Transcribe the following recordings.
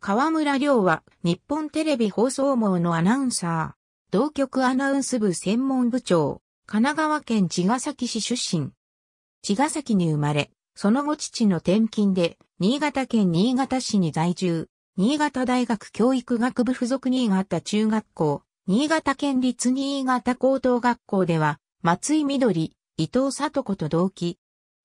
河村亮は日本テレビ放送網のアナウンサー、同局アナウンス部専門部長、神奈川県茅ヶ崎市出身。茅ヶ崎に生まれ、その後父の転勤で、新潟県新潟市に在住、新潟大学教育学部附属新潟中学校、新潟県立新潟高等学校では、松井緑、伊藤里子と同期。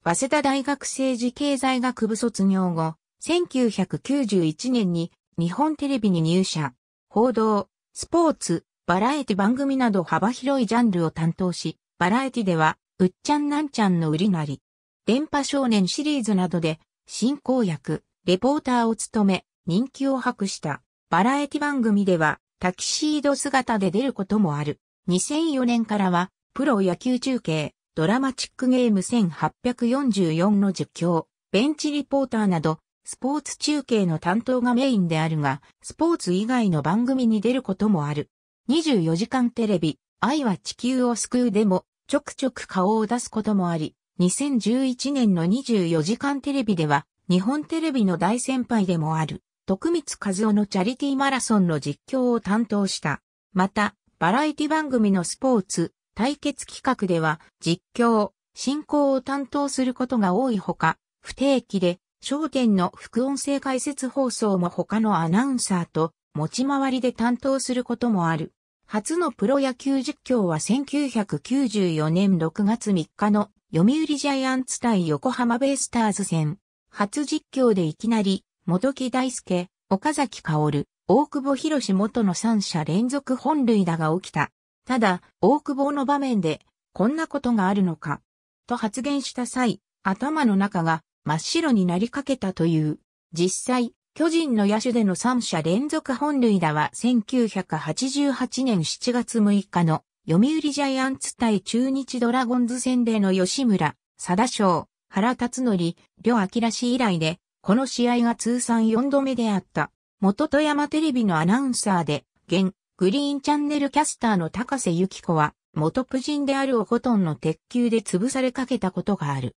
早稲田大学政治経済学部卒業後、1991年に日本テレビに入社、報道、スポーツ、バラエティ番組など幅広いジャンルを担当し、バラエティでは、うっちゃんなんちゃんの売りなり、電波少年シリーズなどで、進行役、レポーターを務め、人気を博した。バラエティ番組では、タキシード姿で出ることもある。2004年からは、プロ野球中継、ドラマチックゲーム1844の実況、ベンチリポーターなど、スポーツ中継の担当がメインであるが、スポーツ以外の番組に出ることもある。24時間テレビ、愛は地球を救うでも、ちょくちょく顔を出すこともあり、2011年の24時間テレビでは、日本テレビの大先輩でもある、徳光和夫のチャリティーマラソンの実況を担当した。また、バラエティ番組のスポーツ、対決企画では、実況、進行を担当することが多いほか、不定期で焦点の副音声解説放送も他のアナウンサーと持ち回りで担当することもある。初のプロ野球実況は1994年6月3日の読売ジャイアンツ対横浜ベイスターズ戦。初実況でいきなり、元木大輔、岡崎薫、大久保博士元の3者連続本塁打が起きた。ただ、大久保の場面で、こんなことがあるのか、と発言した際、頭の中が真っ白になりかけたという。実際、巨人の野手での3者連続本塁打は1988年7月6日の読売ジャイアンツ対中日ドラゴンズ戦での吉村、佐田翔、原辰則、両明氏以来で、この試合が通算4度目であった。元富山テレビのアナウンサーで、現、グリーンチャンネルキャスターの高瀬由紀子は、元プ人であるおことんの鉄球で潰されかけたことがある。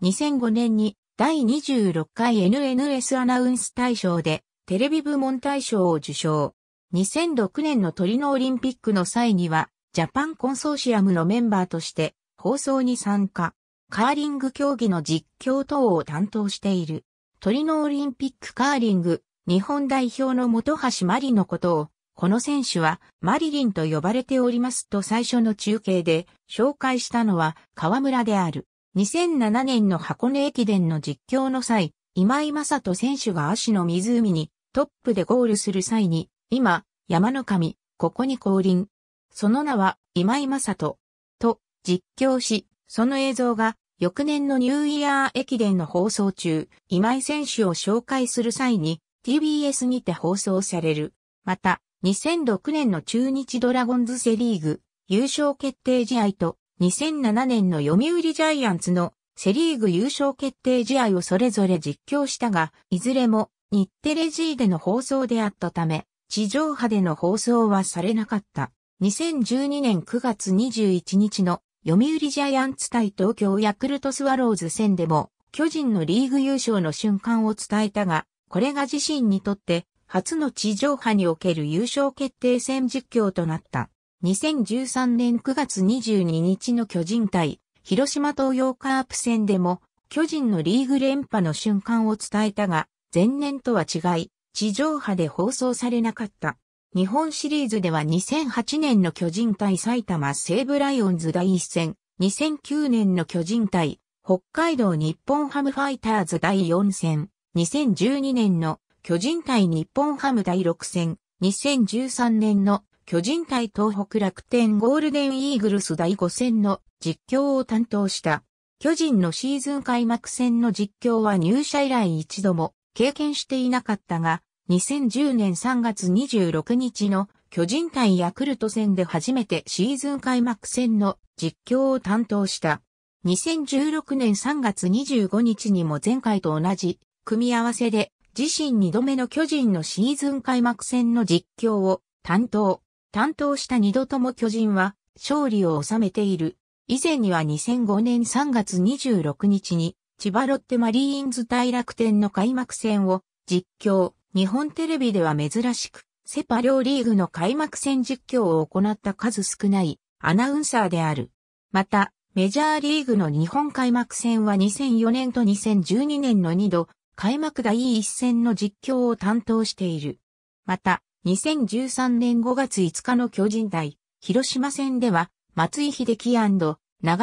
2005年に第26回 NNS アナウンス大賞でテレビ部門大賞を受賞。2006年のトリノオリンピックの際にはジャパンコンソーシアムのメンバーとして放送に参加。カーリング競技の実況等を担当している。トリノオリンピックカーリング日本代表の本橋マリのことを、この選手はマリリンと呼ばれておりますと最初の中継で紹介したのは河村である。2007年の箱根駅伝の実況の際、今井正人選手が足の湖にトップでゴールする際に、今、山の神、ここに降臨。その名は今井正人と実況し、その映像が翌年のニューイヤー駅伝の放送中、今井選手を紹介する際に TBS にて放送される。また、2006年の中日ドラゴンズセリーグ優勝決定試合と2007年の読売ジャイアンツのセリーグ優勝決定試合をそれぞれ実況したが、いずれも日テレ G での放送であったため、地上波での放送はされなかった。2012年9月21日の読売ジャイアンツ対東京ヤクルトスワローズ戦でも、巨人のリーグ優勝の瞬間を伝えたが、これが自身にとって初の地上波における優勝決定戦実況となった。2013年9月22日の巨人対広島東洋カープ戦でも巨人のリーグ連覇の瞬間を伝えたが、前年とは違い、地上波で放送されなかった。日本シリーズでは2008年の巨人対埼玉西武ライオンズ第1戦、2009年の巨人対北海道日本ハムファイターズ第4戦、2012年の巨人対日本ハム第6戦、2013年の巨人対東北楽天ゴールデンイーグルス第5戦の実況を担当した。巨人のシーズン開幕戦の実況は入社以来一度も経験していなかったが、2010年3月26日の巨人対ヤクルト戦で初めてシーズン開幕戦の実況を担当した。2016年3月25日にも前回と同じ組み合わせで自身2度目の巨人のシーズン開幕戦の実況を担当。担当した二度とも巨人は勝利を収めている。以前には2005年3月26日に千葉ロッテマリーンズ対楽天の開幕戦を実況、日本テレビでは珍しく、セパ両リーグの開幕戦実況を行った数少ないアナウンサーである。また、メジャーリーグの日本開幕戦は2004年と2012年の2度、開幕第一戦の実況を担当している。また、2013年5月5日の巨人対、広島戦では、松井秀喜長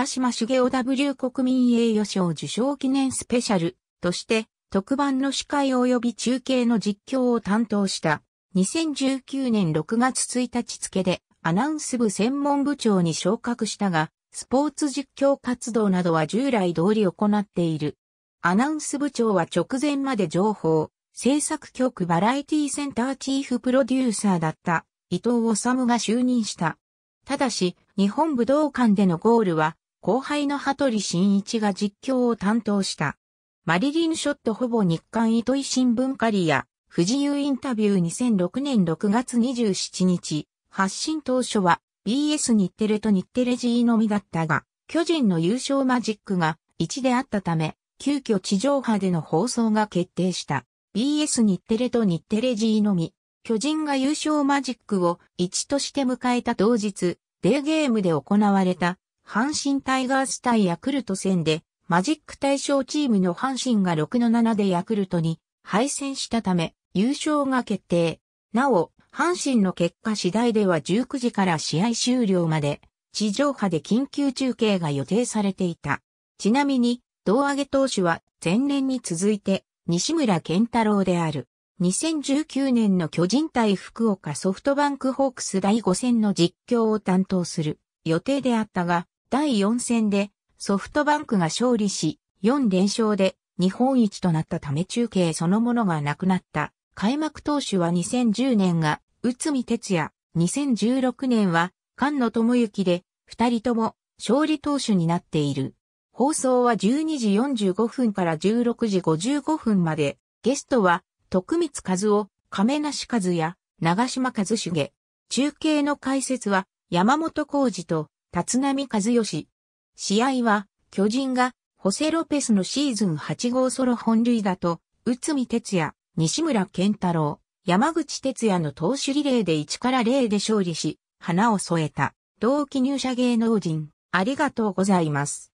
島茂雄 W 国民栄誉賞受賞記念スペシャルとして、特番の司会及び中継の実況を担当した。2019年6月1日付でアナウンス部専門部長に昇格したが、スポーツ実況活動などは従来通り行っている。アナウンス部長は直前まで情報、制作局バラエティセンターチーフプロデューサーだった伊藤治が就任した。ただし、日本武道館でのゴールは、後輩の羽鳥慎一が実況を担当した。マリリンショットほぼ日刊糸井新聞カリア、富士優インタビュー2006年6月27日、発信当初は BS 日テレと日テレ G のみだったが、巨人の優勝マジックが1であったため、急遽地上波での放送が決定した。BS 日テレと日テレ G のみ、巨人が優勝マジックを1として迎えた同日、デーゲームで行われた、阪神タイガース対ヤクルト戦で、マジック対象チームの阪神が6の7でヤクルトに敗戦したため、優勝が決定。なお、阪神の結果次第では19時から試合終了まで、地上波で緊急中継が予定されていた。ちなみに、胴上げ投手は前年に続いて西村健太郎である。2019年の巨人対福岡ソフトバンクホークス第5戦の実況を担当する予定であったが、第4戦でソフトバンクが勝利し、4連勝で日本一となったため中継そのものがなくなった。開幕投手は2010年が内海哲也、2016年は菅野智之で、二人とも勝利投手になっている。放送は12時45分から16時55分まで、ゲストは、徳光和夫、亀梨和也、長島和重。中継の解説は、山本浩二と、立浪和義。試合は、巨人が、ホセロペスのシーズン8号ソロ本塁打と、内海哲也、西村健太郎、山口哲也の投手リレーで1から0で勝利し、花を添えた、同期入社芸能人、ありがとうございます。